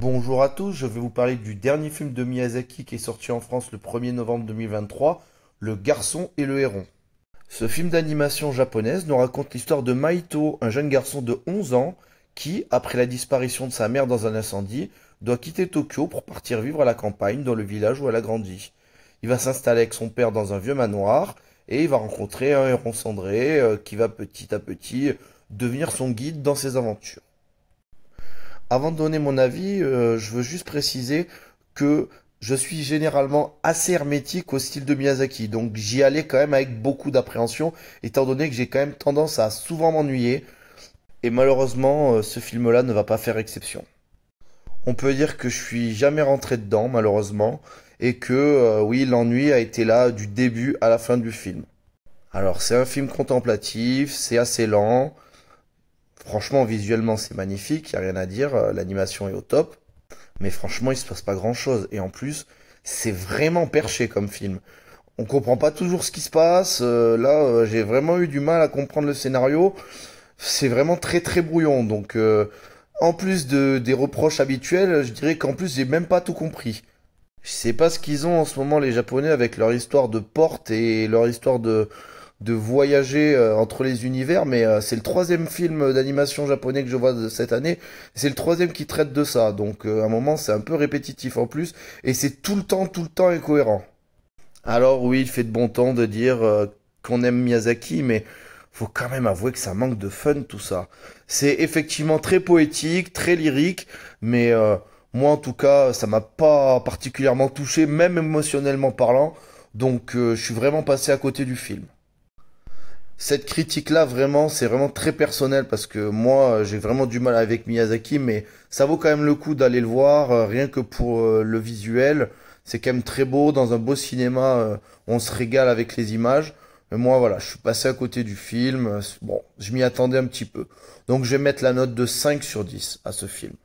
Bonjour à tous, je vais vous parler du dernier film de Miyazaki qui est sorti en France le 1er novembre 2023, Le garçon et le héron. Ce film d'animation japonaise nous raconte l'histoire de Maito, un jeune garçon de 11 ans qui, après la disparition de sa mère dans un incendie, doit quitter Tokyo pour partir vivre à la campagne dans le village où elle a grandi. Il va s'installer avec son père dans un vieux manoir et il va rencontrer un héron cendré euh, qui va petit à petit devenir son guide dans ses aventures. Avant de donner mon avis, euh, je veux juste préciser que je suis généralement assez hermétique au style de Miyazaki, donc j'y allais quand même avec beaucoup d'appréhension, étant donné que j'ai quand même tendance à souvent m'ennuyer, et malheureusement euh, ce film-là ne va pas faire exception. On peut dire que je suis jamais rentré dedans, malheureusement, et que euh, oui, l'ennui a été là du début à la fin du film. Alors c'est un film contemplatif, c'est assez lent, Franchement, visuellement, c'est magnifique, il a rien à dire, euh, l'animation est au top. Mais franchement, il se passe pas grand-chose. Et en plus, c'est vraiment perché comme film. On comprend pas toujours ce qui se passe. Euh, là, euh, j'ai vraiment eu du mal à comprendre le scénario. C'est vraiment très très brouillon. Donc, en plus de, des reproches habituels, je dirais qu'en plus, j'ai même pas tout compris. Je sais pas ce qu'ils ont en ce moment les Japonais avec leur histoire de porte et leur histoire de de voyager euh, entre les univers, mais euh, c'est le troisième film d'animation japonais que je vois de cette année. C'est le troisième qui traite de ça, donc euh, à un moment c'est un peu répétitif en plus, et c'est tout le temps, tout le temps incohérent. Alors oui, il fait de bon temps de dire qu'on aime Miyazaki, mais faut quand même avouer que ça manque de fun tout ça. C'est effectivement très poétique, très lyrique, mais moi en tout cas, ça m'a pas particulièrement touché, même émotionnellement parlant. Donc je suis vraiment passé à côté du film cette critique-là, vraiment, c'est vraiment très personnel parce que moi, j'ai vraiment du mal avec Miyazaki, mais ça vaut quand même le coup d'aller le voir, euh, rien que pour euh, le visuel. C'est quand même très beau, dans un beau cinéma, euh, on se régale avec les images. Mais moi, voilà, je suis passé à côté du film. Bon, je m'y attendais un petit peu. Donc, je vais mettre la note de 5 sur 10 à ce film.